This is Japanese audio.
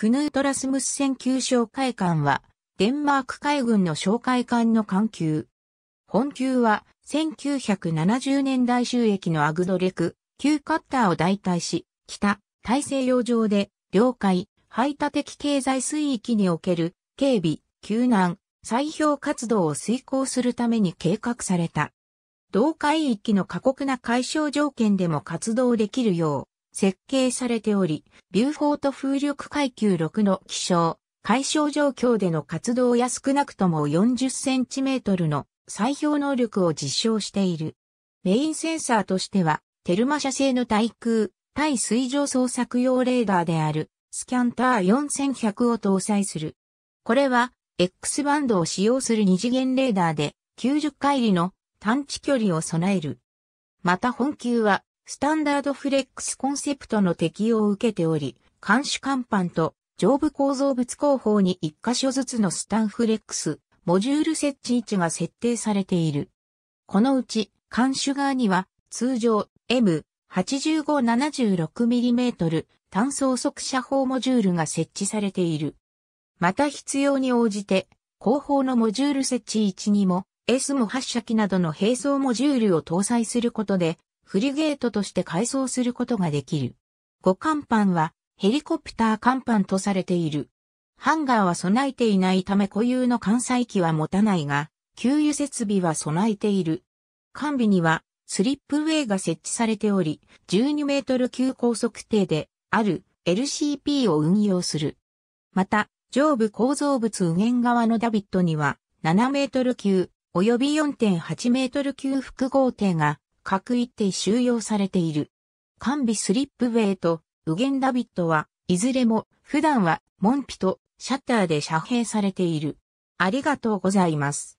クヌート・ラスムス戦級哨戒艦は、デンマーク海軍の哨戒艦の艦級。本級は、1970年代収益のアグドレク、旧カッターを代替し、北、大西洋上で、領海、排他的経済水域における、警備、救難、砕氷活動を遂行するために計画された。同海域の過酷な解消条件でも活動できるよう、設計されており、ビューフォート風力階級6の気象、解消状況での活動や少なくとも40センチメートルの砕氷能力を実証している。メインセンサーとしては、テルマ社製の対空、対水上捜索用レーダーである、スキャンター4100を搭載する。これは、X バンドを使用する二次元レーダーで、90回りの探知距離を備える。また本級は、スタンダードフレックスコンセプトの適用を受けており、監視甲板と上部構造物工法に一箇所ずつのスタンフレックス、モジュール設置位置が設定されている。このうち、監視側には、通常 M8576mm 単装速射砲モジュールが設置されている。また必要に応じて、後方のモジュール設置位置にも、S も発射機などの並走モジュールを搭載することで、フリゲートとして改装することができる。5甲板はヘリコプター甲板とされている。ハンガーは備えていないため固有の艦載機は持たないが、給油設備は備えている。完備にはスリップウェイが設置されており、12メートル級高速艇である LCP を運用する。また、上部構造物右舷側のダビットには7メートル級及び4.8メートル級複合艇が各一定収容されている。完備スリップウェイとウゲンダビットは、いずれも普段は門扉とシャッターで遮蔽されている。ありがとうございます。